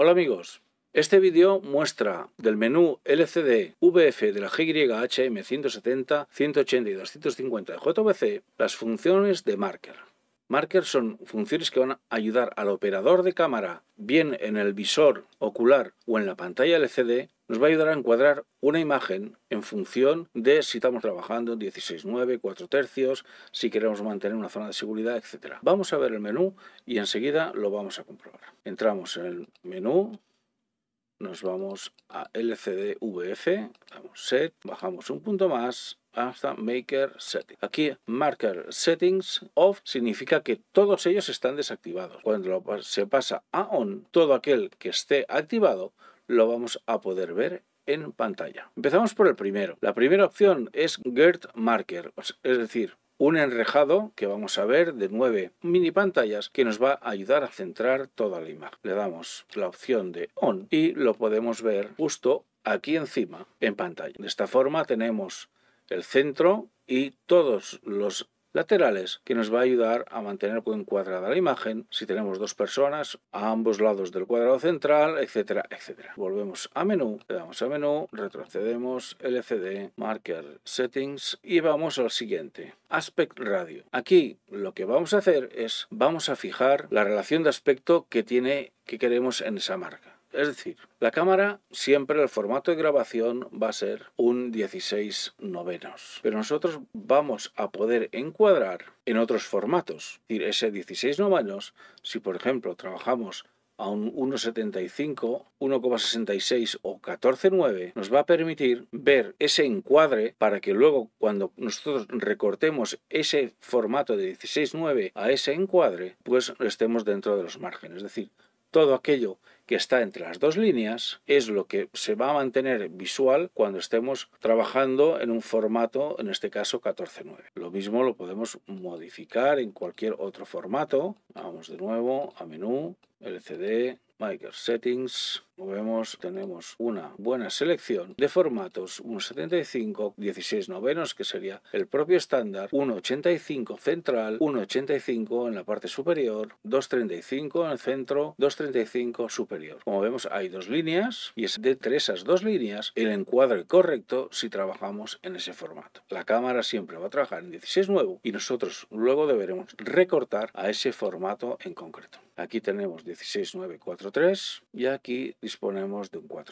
Hola amigos, este vídeo muestra del menú LCD VF de la GYHM 170, 180 y 250 de JVC las funciones de marker. Marker son funciones que van a ayudar al operador de cámara, bien en el visor ocular o en la pantalla LCD, nos va a ayudar a encuadrar una imagen en función de si estamos trabajando en 16.9, 4 tercios, si queremos mantener una zona de seguridad, etc. Vamos a ver el menú y enseguida lo vamos a comprobar. Entramos en el menú, nos vamos a LCD VF, Set, bajamos un punto más hasta Maker Settings. Aquí Marker Settings Off significa que todos ellos están desactivados. Cuando se pasa a On, todo aquel que esté activado lo vamos a poder ver en pantalla. Empezamos por el primero. La primera opción es Gert Marker, es decir, un enrejado que vamos a ver de nueve mini pantallas que nos va a ayudar a centrar toda la imagen. Le damos la opción de on y lo podemos ver justo aquí encima en pantalla. De esta forma tenemos el centro y todos los laterales que nos va a ayudar a mantener encuadrada cuadrada la imagen si tenemos dos personas a ambos lados del cuadrado central, etcétera, etcétera. Volvemos a menú, le damos a menú, retrocedemos, LCD, Marker, Settings y vamos al siguiente, Aspect Radio. Aquí lo que vamos a hacer es, vamos a fijar la relación de aspecto que tiene, que queremos en esa marca. Es decir, la cámara siempre el formato de grabación va a ser un 16 novenos, pero nosotros vamos a poder encuadrar en otros formatos. Es decir, ese 16 novenos, si por ejemplo trabajamos a un 1,75, 1,66 o 14,9 nos va a permitir ver ese encuadre para que luego cuando nosotros recortemos ese formato de 16,9 a ese encuadre, pues estemos dentro de los márgenes. Es decir, todo aquello que está entre las dos líneas es lo que se va a mantener visual cuando estemos trabajando en un formato, en este caso 14.9. Lo mismo lo podemos modificar en cualquier otro formato. Vamos de nuevo a menú, LCD, Maker Settings, como vemos, tenemos una buena selección de formatos, 1.75, 16 novenos, que sería el propio estándar, 1.85 central, 1.85 en la parte superior, 2.35 en el centro, 2.35 superior. Como vemos, hay dos líneas y es de entre esas dos líneas el encuadre correcto si trabajamos en ese formato. La cámara siempre va a trabajar en 16 nuevo y nosotros luego deberemos recortar a ese formato en concreto. Aquí tenemos 16.9.4 3 y aquí disponemos de un 4-3.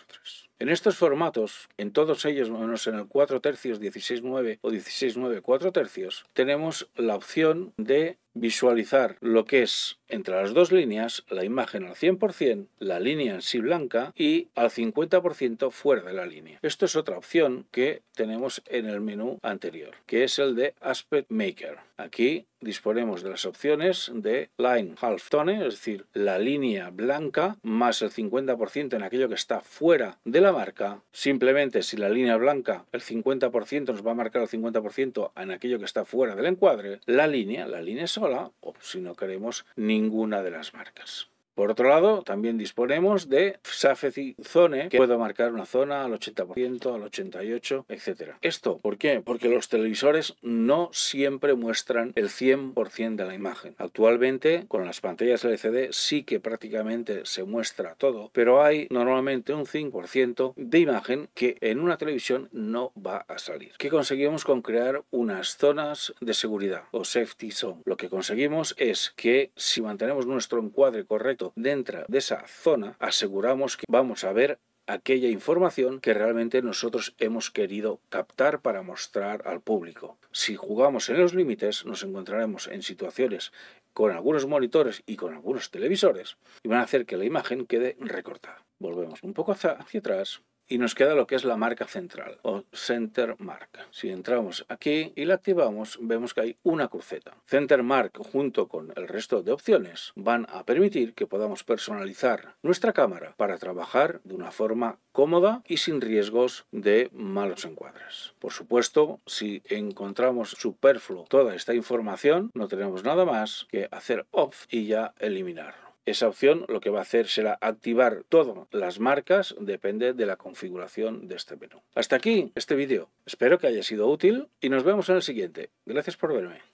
En estos formatos, en todos ellos menos en el 4 tercios 9 o 16.9 4 tercios, tenemos la opción de visualizar lo que es entre las dos líneas la imagen al 100%, la línea en sí blanca y al 50% fuera de la línea. Esto es otra opción que tenemos en el menú anterior, que es el de Aspect Maker. Aquí disponemos de las opciones de Line Half Tone, es decir, la línea blanca más el 50% en aquello que está fuera de la marca, simplemente si la línea blanca, el 50% nos va a marcar el 50% en aquello que está fuera del encuadre, la línea, la línea sola, o si no queremos ninguna de las marcas. Por otro lado, también disponemos de safety zone, que puedo marcar una zona al 80%, al 88%, etc. ¿Esto por qué? Porque los televisores no siempre muestran el 100% de la imagen. Actualmente, con las pantallas LCD sí que prácticamente se muestra todo, pero hay normalmente un 5% de imagen que en una televisión no va a salir. ¿Qué conseguimos con crear unas zonas de seguridad o safety zone? Lo que conseguimos es que si mantenemos nuestro encuadre correcto dentro de esa zona aseguramos que vamos a ver aquella información que realmente nosotros hemos querido captar para mostrar al público. Si jugamos en los límites, nos encontraremos en situaciones con algunos monitores y con algunos televisores y van a hacer que la imagen quede recortada. Volvemos un poco hacia atrás y nos queda lo que es la marca central o Center Mark. Si entramos aquí y la activamos, vemos que hay una cruceta. Center Mark junto con el resto de opciones van a permitir que podamos personalizar nuestra cámara para trabajar de una forma cómoda y sin riesgos de malos encuadres. Por supuesto, si encontramos superfluo toda esta información, no tenemos nada más que hacer off y ya eliminar. Esa opción lo que va a hacer será activar todas las marcas, depende de la configuración de este menú. Hasta aquí este vídeo. Espero que haya sido útil y nos vemos en el siguiente. Gracias por verme.